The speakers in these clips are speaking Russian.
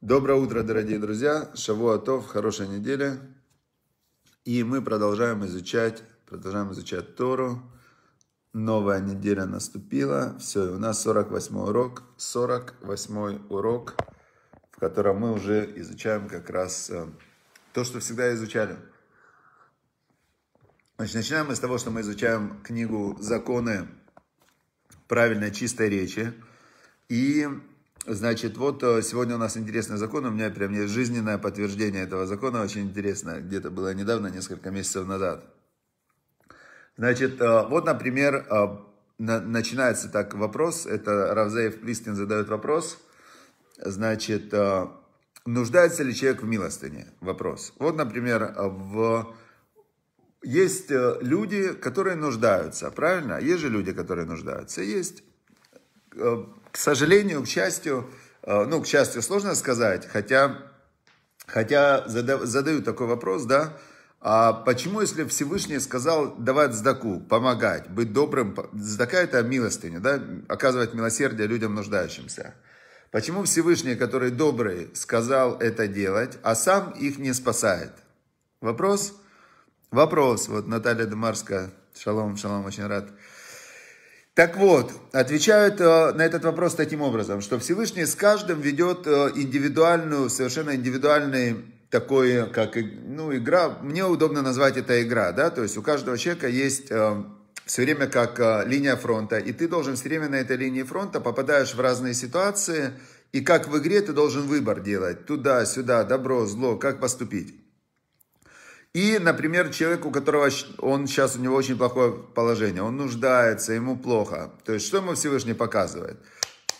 Доброе утро, дорогие друзья. Шавуатов, хорошая неделя. И мы продолжаем изучать, продолжаем изучать Тору. Новая неделя наступила. Все, у нас 48 урок. 48 урок, в котором мы уже изучаем как раз э, то, что всегда изучали. Значит, начинаем мы с того, что мы изучаем книгу «Законы правильной чистой речи». И Значит, вот э, сегодня у нас интересный закон, у меня прям есть жизненное подтверждение этого закона, очень интересно, где-то было недавно, несколько месяцев назад. Значит, э, вот, например, э, начинается так вопрос, это Равзеев Плистин задает вопрос, значит, нуждается ли человек в милостыне? Вопрос. Вот, например, в... есть люди, которые нуждаются, правильно? Есть же люди, которые нуждаются, есть к сожалению, к счастью, э, ну, к счастью, сложно сказать, хотя, хотя задаю такой вопрос, да, а почему, если Всевышний сказал давать сдаку, помогать, быть добрым, сдака это милостыня, да, оказывать милосердие людям нуждающимся. Почему Всевышний, который добрый, сказал это делать, а сам их не спасает? Вопрос? Вопрос. Вот Наталья Демарская, шалом, шалом, очень рад. Так вот, отвечают э, на этот вопрос таким образом, что Всевышний с каждым ведет э, индивидуальную, совершенно индивидуальный такой, как, ну, игра, мне удобно назвать это игра, да, то есть у каждого человека есть э, все время как линия фронта, и ты должен все время на этой линии фронта попадаешь в разные ситуации, и как в игре ты должен выбор делать, туда, сюда, добро, зло, как поступить. И, например, человек, у которого он сейчас, у него очень плохое положение, он нуждается, ему плохо. То есть, что ему Всевышний показывает?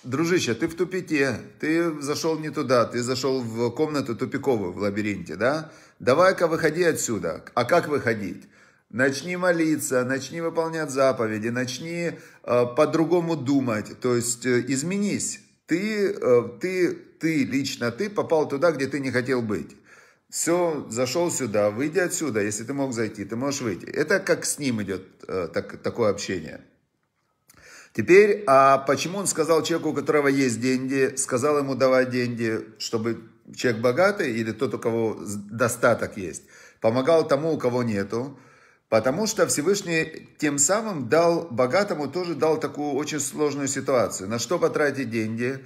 Дружище, ты в тупике, ты зашел не туда, ты зашел в комнату тупиковую в лабиринте, да? Давай-ка выходи отсюда. А как выходить? Начни молиться, начни выполнять заповеди, начни э, по-другому думать, то есть э, изменись. Ты, э, ты, ты лично, ты попал туда, где ты не хотел быть. Все, зашел сюда, выйди отсюда. Если ты мог зайти, ты можешь выйти. Это как с ним идет э, так, такое общение. Теперь, а почему он сказал человеку, у которого есть деньги, сказал ему давать деньги, чтобы человек богатый или тот, у кого достаток есть, помогал тому, у кого нету? Потому что Всевышний тем самым дал богатому, тоже дал такую очень сложную ситуацию. На что потратить деньги?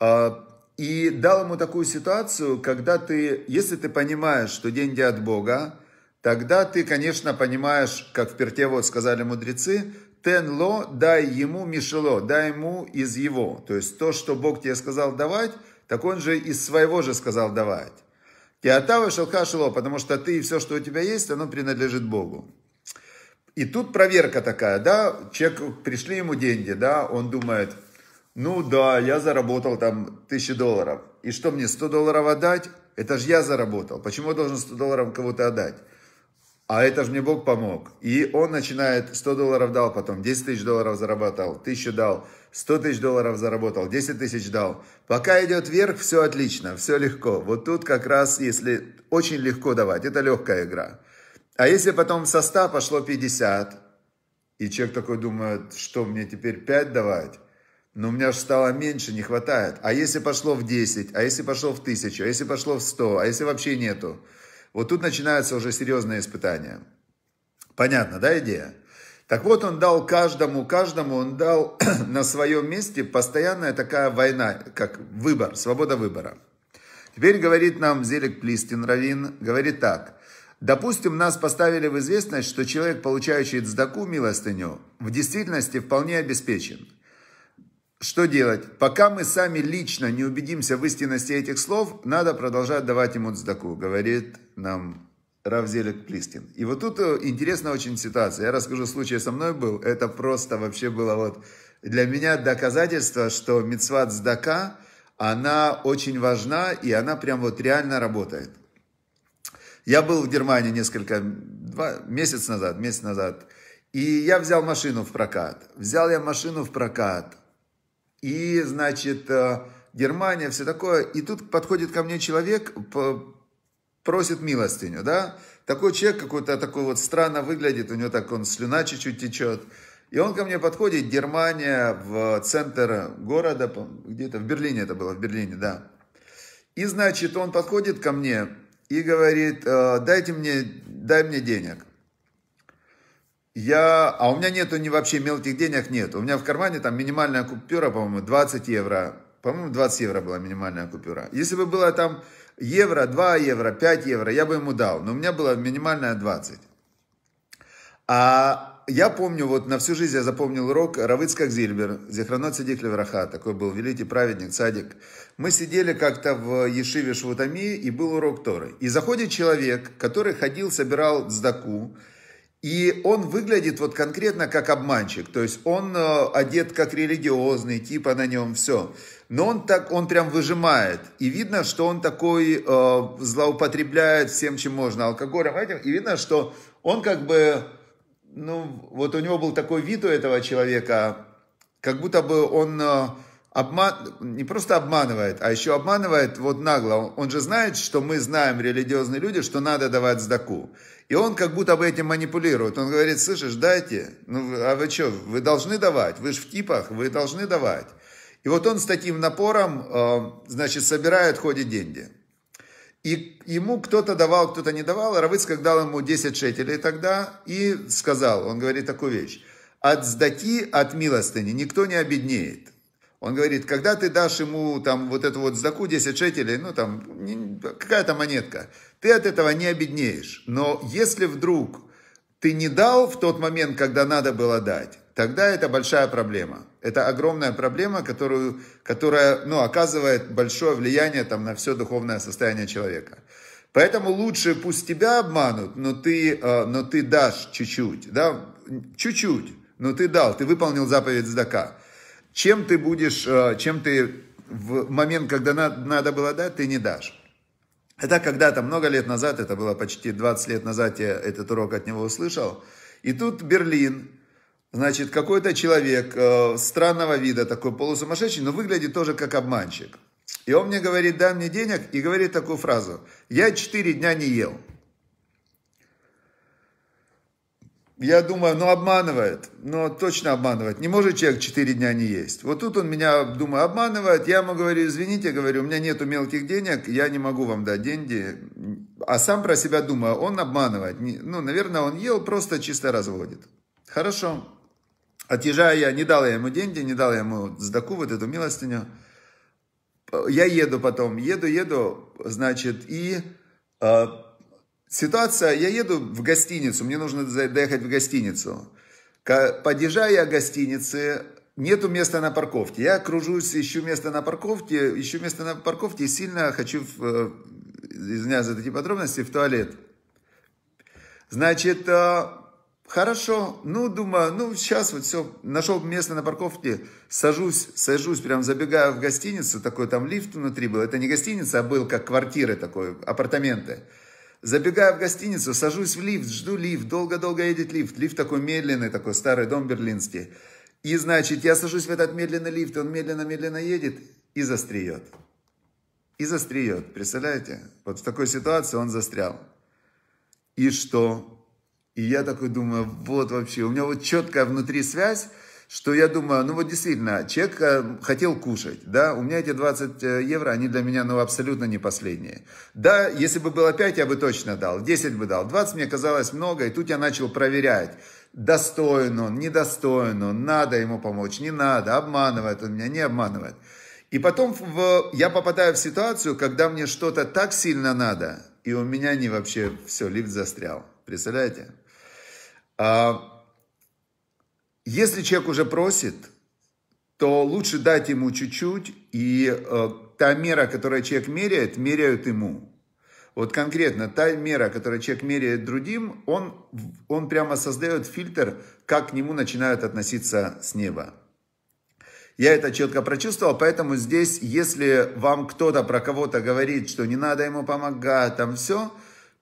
А, и дал ему такую ситуацию, когда ты, если ты понимаешь, что деньги от Бога, тогда ты, конечно, понимаешь, как в Перте вот сказали мудрецы, тен ло, дай ему мишело, дай ему из его. То есть то, что Бог тебе сказал давать, так он же из своего же сказал давать. Киатава шелха шело, потому что ты и все, что у тебя есть, оно принадлежит Богу. И тут проверка такая, да, человек, пришли ему деньги, да, он думает – ну да, я заработал там тысячи долларов. И что мне, 100 долларов отдать? Это же я заработал. Почему я должен 100 долларов кого-то отдать? А это же мне Бог помог. И он начинает, 100 долларов дал, потом 10 тысяч долларов зарабатывал, 1000 дал, 100 тысяч долларов заработал, 10 тысяч дал. Пока идет вверх, все отлично, все легко. Вот тут как раз, если очень легко давать, это легкая игра. А если потом со 100 пошло 50, и человек такой думает, что мне теперь 5 давать, но у меня же стало меньше, не хватает. А если пошло в 10, а если пошло в 1000, а если пошло в 100, а если вообще нету? Вот тут начинаются уже серьезные испытания. Понятно, да, идея? Так вот, он дал каждому, каждому он дал на своем месте постоянная такая война, как выбор, свобода выбора. Теперь говорит нам Зелик Плистин Равин, говорит так. Допустим, нас поставили в известность, что человек, получающий цдаку милостыню, в действительности вполне обеспечен – что делать? Пока мы сами лично не убедимся в истинности этих слов, надо продолжать давать ему цдаку, говорит нам Равзелик Плистин. И вот тут э, интересная очень ситуация. Я расскажу случай со мной был. Это просто вообще было вот для меня доказательство, что мецват сдака, она очень важна, и она прям вот реально работает. Я был в Германии несколько, два, месяц назад, месяц назад, и я взял машину в прокат. Взял я машину в прокат и, значит, э, Германия, все такое. И тут подходит ко мне человек, просит милостыню, да? Такой человек какой-то такой вот странно выглядит, у него так он слюна чуть-чуть течет. И он ко мне подходит, Германия, в центр города, где-то в Берлине это было, в Берлине, да. И, значит, он подходит ко мне и говорит, э, дайте мне, дай мне денег. Я, а у меня нету ни вообще мелких денег нет. У меня в кармане там минимальная купюра, по-моему, 20 евро. По-моему, 20 евро была минимальная купюра. Если бы было там евро, 2 евро, 5 евро, я бы ему дал. Но у меня была минимальная 20. А я помню, вот на всю жизнь я запомнил урок Равыцкак Зильбер, Зихранот Садик Левраха, такой был великий праведник, садик. Мы сидели как-то в Ешиве Швутами, и был урок Торы. И заходит человек, который ходил, собирал сдаку, и он выглядит вот конкретно как обманщик, то есть он э, одет как религиозный, типа на нем все. Но он так, он прям выжимает. И видно, что он такой э, злоупотребляет всем, чем можно, алкоголем этим. И видно, что он как бы, ну, вот у него был такой вид у этого человека, как будто бы он э, обман, не просто обманывает, а еще обманывает вот нагло. Он же знает, что мы знаем, религиозные люди, что надо давать сдаку. И он как будто бы этим манипулирует. Он говорит, слышишь, дайте. Ну, а вы что, вы должны давать? Вы же в типах, вы должны давать. И вот он с таким напором, э, значит, собирает ходит деньги. И ему кто-то давал, кто-то не давал. Равыцкак дал ему 10 шекелей тогда и сказал, он говорит такую вещь. От сдати, от милостыни никто не обеднеет. Он говорит, когда ты дашь ему там вот эту вот сдаку 10 шекелей, ну там какая-то монетка, ты от этого не обеднеешь. Но если вдруг ты не дал в тот момент, когда надо было дать, тогда это большая проблема. Это огромная проблема, которую, которая ну, оказывает большое влияние там, на все духовное состояние человека. Поэтому лучше пусть тебя обманут, но ты, э, но ты дашь чуть-чуть, да, чуть-чуть, но ты дал, ты выполнил заповедь Здака. Чем ты будешь, э, чем ты в момент, когда надо было дать, ты не дашь. Это когда-то, много лет назад, это было почти 20 лет назад, я этот урок от него услышал. И тут Берлин, значит, какой-то человек э, странного вида, такой полусумасшедший, но выглядит тоже как обманщик. И он мне говорит, дай мне денег, и говорит такую фразу, я 4 дня не ел. я думаю, ну обманывает, но ну, точно обманывает. Не может человек 4 дня не есть. Вот тут он меня, думаю, обманывает. Я ему говорю, извините, говорю, у меня нету мелких денег, я не могу вам дать деньги. А сам про себя думаю, он обманывает. Ну, наверное, он ел, просто чисто разводит. Хорошо. Отъезжаю я, не дал я ему деньги, не дал я ему сдаку, вот эту милостыню. Э, я еду потом, еду, еду, значит, и э, Ситуация, я еду в гостиницу, мне нужно доехать в гостиницу. Подъезжаю я к гостинице, нету места на парковке. Я кружусь, ищу место на парковке, ищу место на парковке и сильно хочу, э, извиняюсь за такие подробности, в туалет. Значит, э, хорошо, ну, думаю, ну, сейчас вот все, нашел место на парковке, сажусь, сажусь, прям забегаю в гостиницу, такой там лифт внутри был, это не гостиница, а был как квартиры такой, апартаменты. Забегаю в гостиницу, сажусь в лифт, жду лифт, долго-долго едет лифт. Лифт такой медленный, такой старый дом берлинский. И значит, я сажусь в этот медленный лифт, он медленно-медленно едет и застреет. И застреет, представляете? Вот в такой ситуации он застрял. И что? И я такой думаю, вот вообще, у меня вот четкая внутри связь, что я думаю, ну вот действительно, человек э, хотел кушать, да, у меня эти 20 э, евро, они для меня, ну, абсолютно не последние. Да, если бы было 5, я бы точно дал, 10 бы дал, 20 мне казалось много, и тут я начал проверять, достоин он, недостоин он, надо ему помочь, не надо, обманывает он меня, не обманывает. И потом в, я попадаю в ситуацию, когда мне что-то так сильно надо, и у меня не вообще все, лифт застрял. Представляете? А, если человек уже просит, то лучше дать ему чуть-чуть, и э, та мера, которую человек меряет, меряют ему. Вот конкретно та мера, которую человек меряет другим, он, он прямо создает фильтр, как к нему начинают относиться с неба. Я это четко прочувствовал, поэтому здесь, если вам кто-то про кого-то говорит, что не надо ему помогать, там все,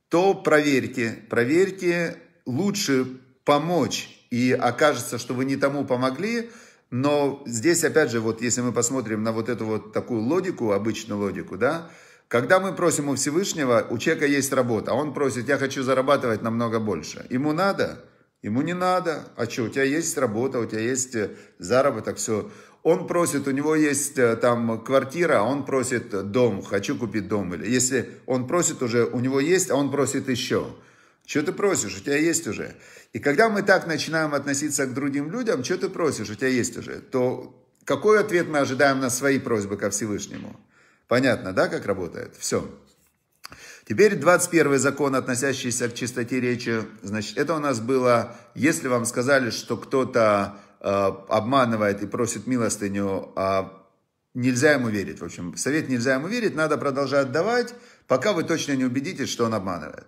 то проверьте, проверьте, лучше помочь и окажется, что вы не тому помогли, но здесь, опять же, вот если мы посмотрим на вот эту вот такую логику, обычную логику, да, когда мы просим у Всевышнего, у человека есть работа, а он просит, я хочу зарабатывать намного больше. Ему надо? Ему не надо. А что, у тебя есть работа, у тебя есть э, заработок, все. Он просит, у него есть э, там квартира, а он просит дом, хочу купить дом. Или если он просит уже, у него есть, а он просит еще. Что ты просишь? У тебя есть уже. И когда мы так начинаем относиться к другим людям, что ты просишь? У тебя есть уже. То какой ответ мы ожидаем на свои просьбы ко Всевышнему? Понятно, да, как работает? Все. Теперь 21 закон, относящийся к чистоте речи. Значит, это у нас было, если вам сказали, что кто-то э, обманывает и просит милостыню, а нельзя ему верить. В общем, совет нельзя ему верить, надо продолжать давать, пока вы точно не убедитесь, что он обманывает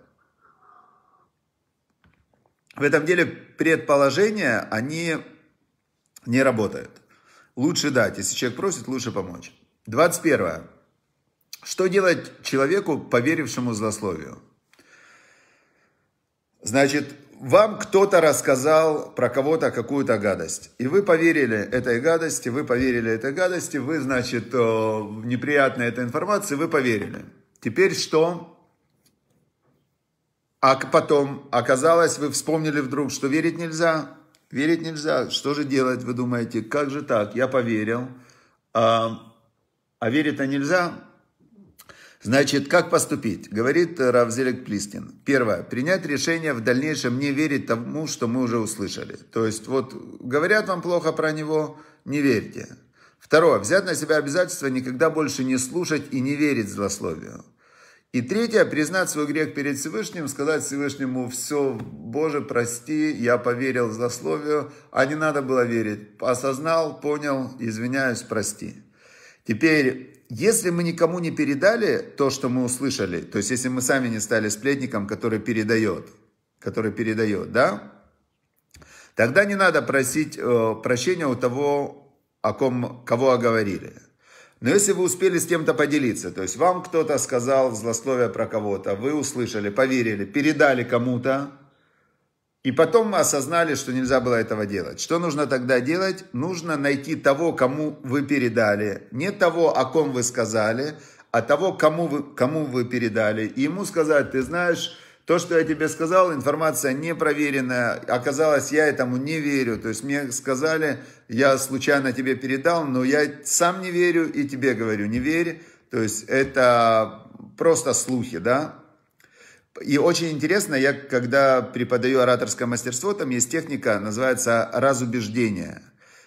в этом деле предположения, они не работают. Лучше дать. Если человек просит, лучше помочь. 21. Что делать человеку, поверившему злословию? Значит, вам кто-то рассказал про кого-то какую-то гадость. И вы поверили этой гадости, вы поверили этой гадости, вы, значит, э, неприятной этой информации, вы поверили. Теперь что? А потом оказалось, вы вспомнили вдруг, что верить нельзя. Верить нельзя. Что же делать, вы думаете? Как же так? Я поверил. А, а верить-то нельзя. Значит, как поступить? Говорит э, Равзелик Плискин. Первое. Принять решение в дальнейшем не верить тому, что мы уже услышали. То есть, вот говорят вам плохо про него, не верьте. Второе. Взять на себя обязательство никогда больше не слушать и не верить злословию. И третье, признать свой грех перед Всевышним, сказать Всевышнему, все, Боже, прости, я поверил в злословию, а не надо было верить. Осознал, понял, извиняюсь, прости. Теперь, если мы никому не передали то, что мы услышали, то есть если мы сами не стали сплетником, который передает, который передает, да, тогда не надо просить э, прощения у того, о ком, кого оговорили. Но если вы успели с кем-то поделиться, то есть вам кто-то сказал злословие про кого-то, вы услышали, поверили, передали кому-то, и потом мы осознали, что нельзя было этого делать. Что нужно тогда делать? Нужно найти того, кому вы передали. Не того, о ком вы сказали, а того, кому вы, кому вы передали. И ему сказать, ты знаешь, то, что я тебе сказал, информация не проверенная. Оказалось, я этому не верю. То есть мне сказали, я случайно тебе передал, но я сам не верю и тебе говорю, не верь. То есть это просто слухи, да? И очень интересно, я когда преподаю ораторское мастерство, там есть техника, называется разубеждение.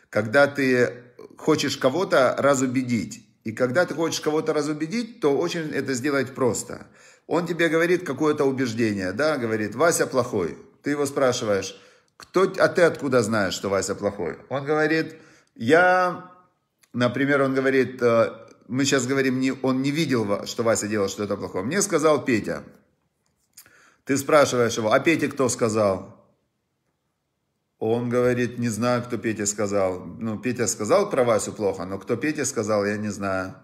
Когда ты хочешь кого-то разубедить. И когда ты хочешь кого-то разубедить, то очень это сделать просто. Он тебе говорит какое-то убеждение, да, говорит, Вася плохой. Ты его спрашиваешь, кто, а ты откуда знаешь, что Вася плохой? Он говорит, я, например, он говорит, э, мы сейчас говорим, не, он не видел, что Вася делал что-то плохое. Мне сказал Петя. Ты спрашиваешь его, а Петя кто сказал? Он говорит, не знаю, кто Петя сказал. Ну, Петя сказал про Васю плохо, но кто Петя сказал, я не знаю.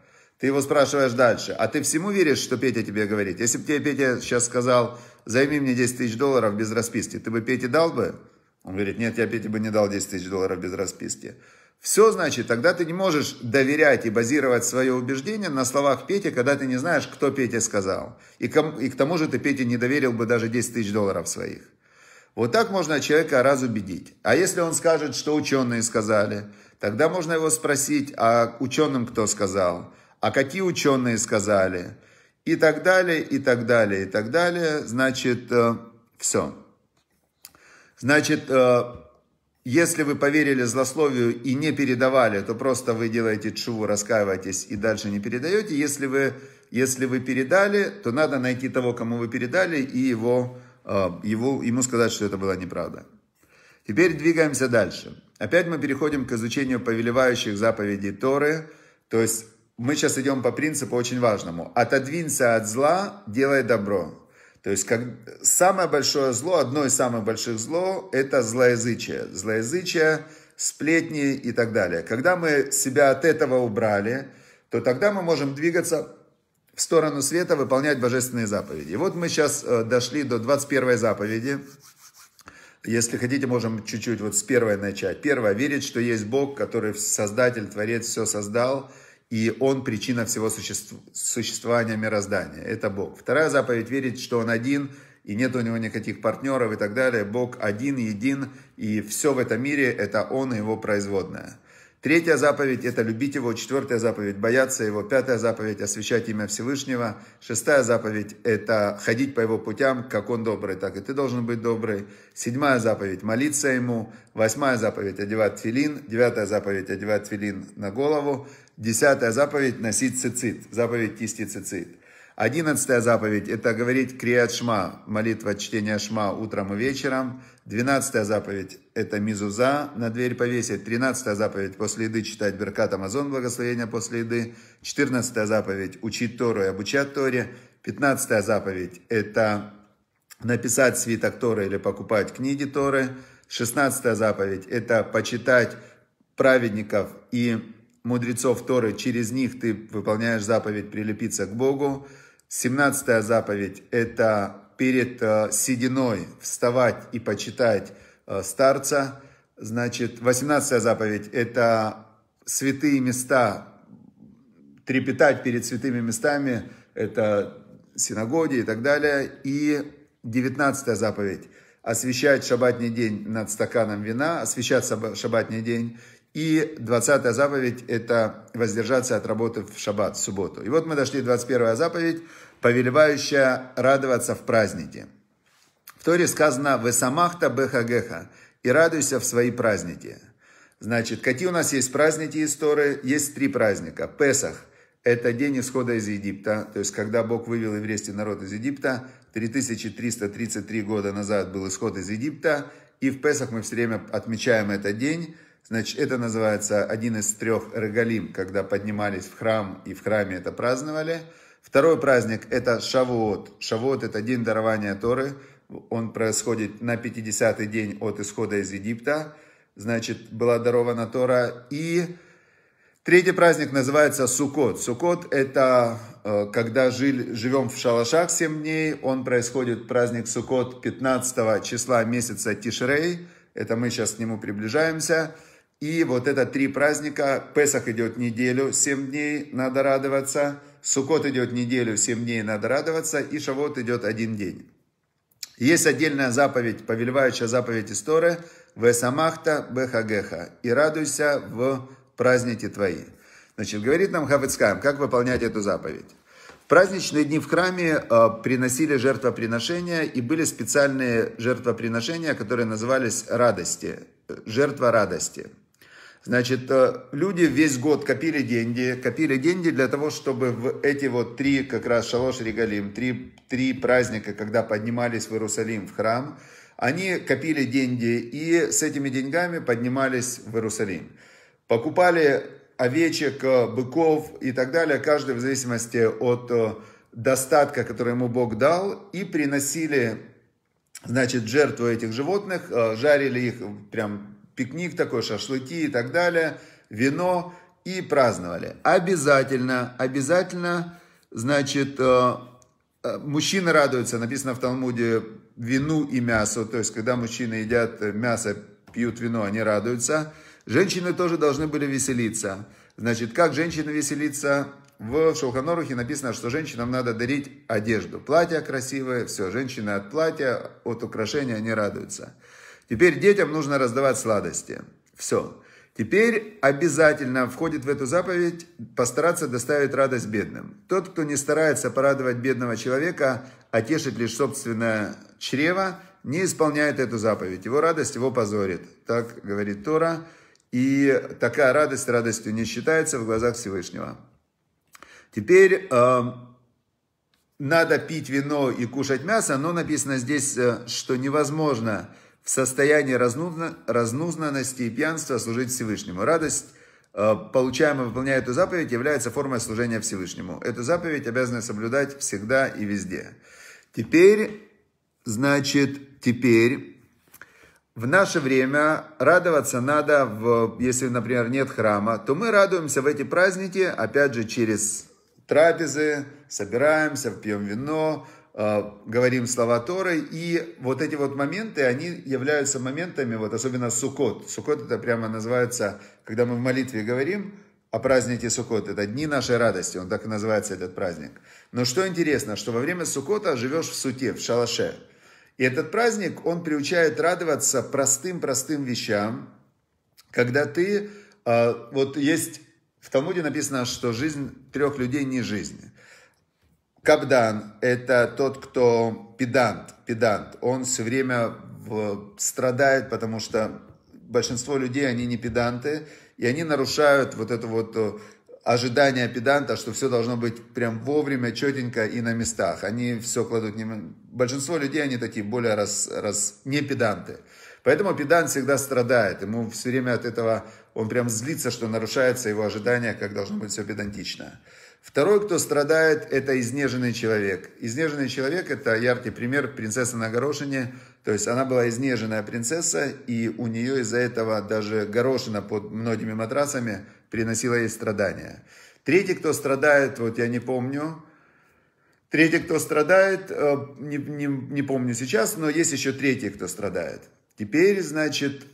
Ты его спрашиваешь дальше, а ты всему веришь, что Петя тебе говорит? Если бы тебе Петя сейчас сказал, займи мне 10 тысяч долларов без расписки, ты бы Пете дал бы? Он говорит, нет, я Пете бы не дал 10 тысяч долларов без расписки. Все, значит, тогда ты не можешь доверять и базировать свое убеждение на словах Пети, когда ты не знаешь, кто Петя сказал. И, ком, и к тому же ты Пете не доверил бы даже 10 тысяч долларов своих. Вот так можно человека разубедить. А если он скажет, что ученые сказали, тогда можно его спросить, а ученым кто сказал? а какие ученые сказали, и так далее, и так далее, и так далее. Значит, э, все. Значит, э, если вы поверили злословию и не передавали, то просто вы делаете чуву, раскаиваетесь и дальше не передаете. Если вы, если вы передали, то надо найти того, кому вы передали, и его, э, его, ему сказать, что это была неправда. Теперь двигаемся дальше. Опять мы переходим к изучению повелевающих заповедей Торы, то есть мы сейчас идем по принципу очень важному. Отодвинься от зла, делай добро. То есть как, самое большое зло, одно из самых больших зло, это злоязычие. Злоязычие, сплетни и так далее. Когда мы себя от этого убрали, то тогда мы можем двигаться в сторону света, выполнять божественные заповеди. И вот мы сейчас э, дошли до 21 заповеди. Если хотите, можем чуть-чуть вот с первой начать. Первое, верить, что есть Бог, который создатель, творец, все создал – и Он причина всего существ... существования мироздания. Это Бог. Вторая заповедь верить, что Он один, и нет у Него никаких партнеров и так далее. Бог один, един, и все в этом мире – это Он и Его производное. Третья заповедь – это любить Его. Четвертая заповедь – бояться Его. Пятая заповедь – освящать имя Всевышнего. Шестая заповедь – это ходить по Его путям, как Он добрый, так и ты должен быть добрый. Седьмая заповедь – молиться Ему. Восьмая заповедь – одевать филин. Девятая заповедь – одевать филин на голову. Десятая заповедь – носить цицит, заповедь кисти цицит. Одиннадцатая заповедь – это говорить криат шма, молитва чтения шма утром и вечером. Двенадцатая заповедь – это мизуза, на дверь повесить. Тринадцатая заповедь – после еды читать Беркат Амазон, благословение после еды. Четырнадцатая заповедь – учить Тору и обучать Торе. Пятнадцатая заповедь – это написать свиток Торы или покупать книги Торы. Шестнадцатая заповедь – это почитать праведников и мудрецов Торы, через них ты выполняешь заповедь прилепиться к Богу. Семнадцатая заповедь – это перед э, сединой вставать и почитать э, старца. Значит, восемнадцатая заповедь – это святые места, трепетать перед святыми местами, это синагоги и так далее. И девятнадцатая заповедь – освещать шабатный день над стаканом вина, освещать шабатный день. И 20 заповедь – это воздержаться от работы в шаббат, в субботу. И вот мы дошли 21 заповедь, повелевающая радоваться в празднике. В Торе сказано "Вы «Весамахта бехагеха» – «И радуйся в свои праздники». Значит, какие у нас есть праздники из Торы? Есть три праздника. Песах – это день исхода из Египта, то есть когда Бог вывел еврейский народ из Египта, 3333 года назад был исход из Египта, и в Песах мы все время отмечаем этот день – Значит, это называется один из трех Регалим, когда поднимались в храм и в храме это праздновали. Второй праздник – это Шавуот. Шавуот – это день дарования Торы. Он происходит на 50-й день от исхода из Египта. Значит, была дарована Тора. И третий праздник называется Сукот. Сукот – это э, когда жили, живем в шалашах 7 дней. Он происходит, праздник Сукот, 15 числа месяца Тишрей. Это мы сейчас к нему приближаемся. И вот это три праздника. Песах идет неделю, семь дней надо радоваться. Сукот идет неделю, семь дней надо радоваться. И Шавот идет один день. Есть отдельная заповедь, повелевающая заповедь истории. Весамахта бехагеха. И радуйся в праздники твои. Значит, говорит нам Хавицкаем, как выполнять эту заповедь. В праздничные дни в храме э, приносили жертвоприношения и были специальные жертвоприношения, которые назывались радости, э, жертва радости. Значит, э, люди весь год копили деньги, копили деньги для того, чтобы в эти вот три, как раз Шалош Регалим, три, три праздника, когда поднимались в Иерусалим в храм, они копили деньги и с этими деньгами поднимались в Иерусалим. Покупали овечек, э, быков и так далее, каждый в зависимости от э, достатка, который ему Бог дал, и приносили, значит, жертву этих животных, жарили их прям пикник такой, шашлыки и так далее, вино и праздновали. Обязательно, обязательно, значит, э, э, мужчина радуется, написано в Талмуде, вину и мясо то есть когда мужчины едят мясо, пьют вино, они радуются. Женщины тоже должны были веселиться. Значит, как женщины веселиться? В Шелхонорухе написано, что женщинам надо дарить одежду. Платья красивые, все, женщины от платья, от украшения они радуются. Теперь детям нужно раздавать сладости. Все. Теперь обязательно входит в эту заповедь постараться доставить радость бедным. Тот, кто не старается порадовать бедного человека, а тешит лишь собственное чрево, не исполняет эту заповедь. Его радость его позорит. Так говорит Тора. И такая радость радостью не считается в глазах Всевышнего. Теперь э, надо пить вино и кушать мясо, но написано здесь, э, что невозможно в состоянии разнузна, разнузнанности и пьянства служить Всевышнему. Радость, э, получаемая, выполняя эту заповедь, является формой служения Всевышнему. Эту заповедь обязаны соблюдать всегда и везде. Теперь, значит, теперь... В наше время радоваться надо, в, если, например, нет храма, то мы радуемся в эти праздники, опять же, через трапезы, собираемся, пьем вино, Э, говорим слова Торы, и вот эти вот моменты, они являются моментами, вот особенно Суккот. Суккот это прямо называется, когда мы в молитве говорим о празднике Суккот, это дни нашей радости, он так и называется этот праздник. Но что интересно, что во время Суккота живешь в суте, в шалаше. И этот праздник, он приучает радоваться простым-простым вещам, когда ты, э, вот есть, в Талмуде написано, что жизнь трех людей не жизнь. Кабдан – это тот, кто педант, педант. Он все время в... страдает, потому что большинство людей, они не педанты, и они нарушают вот это вот э, ожидание педанта, что все должно быть прям вовремя, четенько и на местах. Они все кладут... Не... Большинство людей, они такие более раз, раз... не педанты. Поэтому педант всегда страдает. Ему все время от этого... Он прям злится, что нарушается его ожидание, как должно быть все педантично. Второй, кто страдает, это изнеженный человек. Изнеженный человек – это яркий пример принцессы на горошине. То есть она была изнеженная принцесса, и у нее из-за этого даже горошина под многими матрасами приносила ей страдания. Третий, кто страдает, вот я не помню, третий, кто страдает, э, не, не, не помню сейчас, но есть еще третий, кто страдает. Теперь, значит,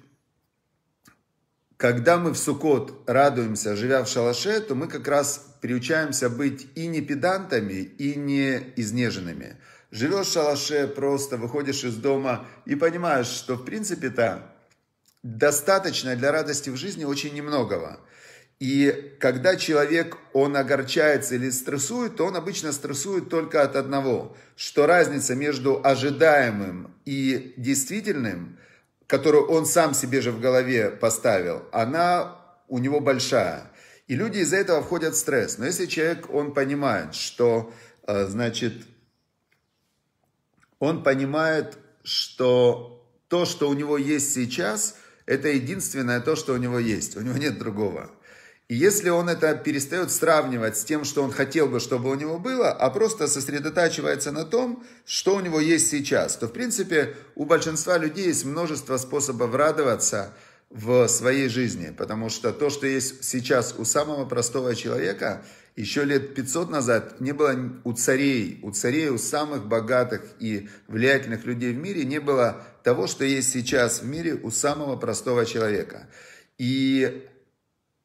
когда мы в Сукот радуемся, живя в шалаше, то мы как раз приучаемся быть и не педантами, и не изнеженными. Живешь в шалаше, просто выходишь из дома и понимаешь, что в принципе-то достаточно для радости в жизни очень немногого. И когда человек, он огорчается или стрессует, то он обычно стрессует только от одного, что разница между ожидаемым и действительным – которую он сам себе же в голове поставил, она у него большая. И люди из-за этого входят в стресс. Но если человек, он понимает, что, э, значит, он понимает, что то, что у него есть сейчас, это единственное то, что у него есть. У него нет другого. И если он это перестает сравнивать с тем, что он хотел бы, чтобы у него было, а просто сосредотачивается на том, что у него есть сейчас, то, в принципе, у большинства людей есть множество способов радоваться в своей жизни, потому что то, что есть сейчас у самого простого человека, еще лет 500 назад не было у царей, у царей, у самых богатых и влиятельных людей в мире не было того, что есть сейчас в мире у самого простого человека. И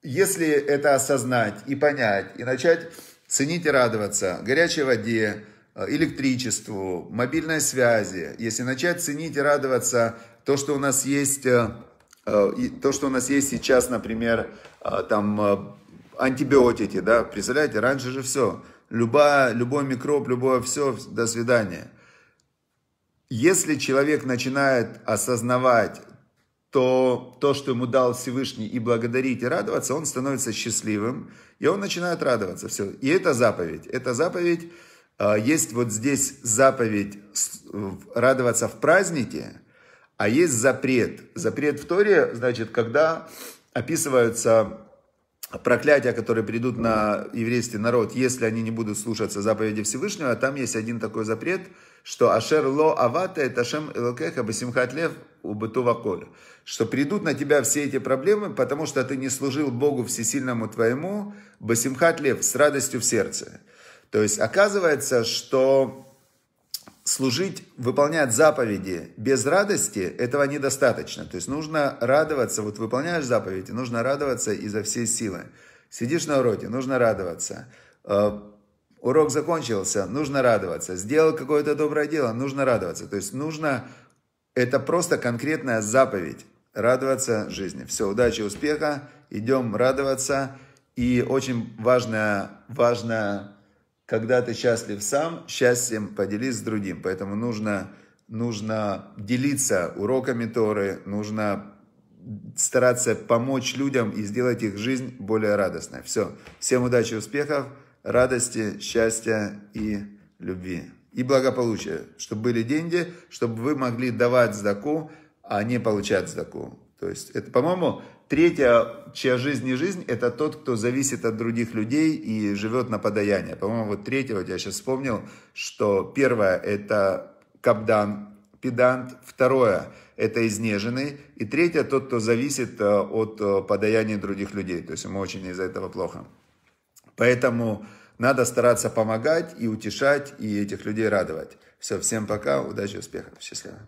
если это осознать и понять, и начать ценить и радоваться горячей воде, э, электричеству, мобильной связи, если начать ценить и радоваться то, что у нас есть, э, э, то, что у нас есть сейчас, например, там антибиотики, да, представляете, раньше же все, любая, любой микроб, любое все, до свидания. Если человек начинает осознавать то то, что ему дал Всевышний, и благодарить, и радоваться, он становится счастливым, и он начинает радоваться. Все. И это заповедь. Это заповедь. А, есть вот здесь заповедь радоваться в празднике, а есть запрет. Запрет в Торе, значит, когда описываются проклятия, которые придут на еврейский народ, если они не будут слушаться заповеди Всевышнего, а там есть один такой запрет, что Ашер ло авата это Шем Элокеха басимхат лев у Бытува что придут на тебя все эти проблемы, потому что ты не служил Богу всесильному твоему, Басимхат Лев, с радостью в сердце. То есть оказывается, что служить, выполнять заповеди без радости, этого недостаточно. То есть нужно радоваться, вот выполняешь заповеди, нужно радоваться изо всей силы. Сидишь на уроке, нужно радоваться. Э, урок закончился, нужно радоваться. Сделал какое-то доброе дело, нужно радоваться. То есть нужно это просто конкретная заповедь. Радоваться жизни. Все, удачи, успеха. Идем радоваться. И очень важно, важно, когда ты счастлив сам, счастьем поделись с другим. Поэтому нужно, нужно делиться уроками Торы, нужно стараться помочь людям и сделать их жизнь более радостной. Все. Всем удачи, успехов, радости, счастья и любви и благополучие, чтобы были деньги, чтобы вы могли давать сдаку, а не получать сдаку. То есть это, по-моему, третья, чья жизнь не жизнь, это тот, кто зависит от других людей и живет на подаяние. По-моему, вот третья, вот я сейчас вспомнил, что первое это капдан, педант, второе это изнеженный, и третье тот, кто зависит э, от э, подаяния других людей. То есть ему очень из-за этого плохо. Поэтому надо стараться помогать и утешать, и этих людей радовать. Все, всем пока, удачи, успехов, счастливо.